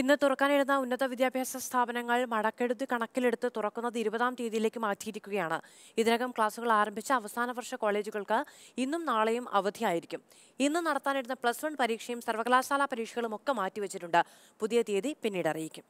ഇന്ന് തുറക്കാനിരുന്ന ഉന്നത വിദ്യാഭ്യാസ സ്ഥാപനങ്ങൾ മടക്കെടുത്ത് കണക്കിലെടുത്ത് തുറക്കുന്നത് ഇരുപതാം തീയതിയിലേക്ക് മാറ്റിയിരിക്കുകയാണ് ഇതിനകം ക്ലാസുകൾ ആരംഭിച്ച അവസാന വർഷ കോളേജുകൾക്ക് ഇന്നും നാളെയും അവധിയായിരിക്കും ഇന്ന് നടത്താനിരുന്ന പ്ലസ് വൺ പരീക്ഷയും സർവകലാശാല പരീക്ഷകളും ഒക്കെ മാറ്റിവെച്ചിട്ടുണ്ട് പുതിയ തീയതി പിന്നീട് അറിയിക്കും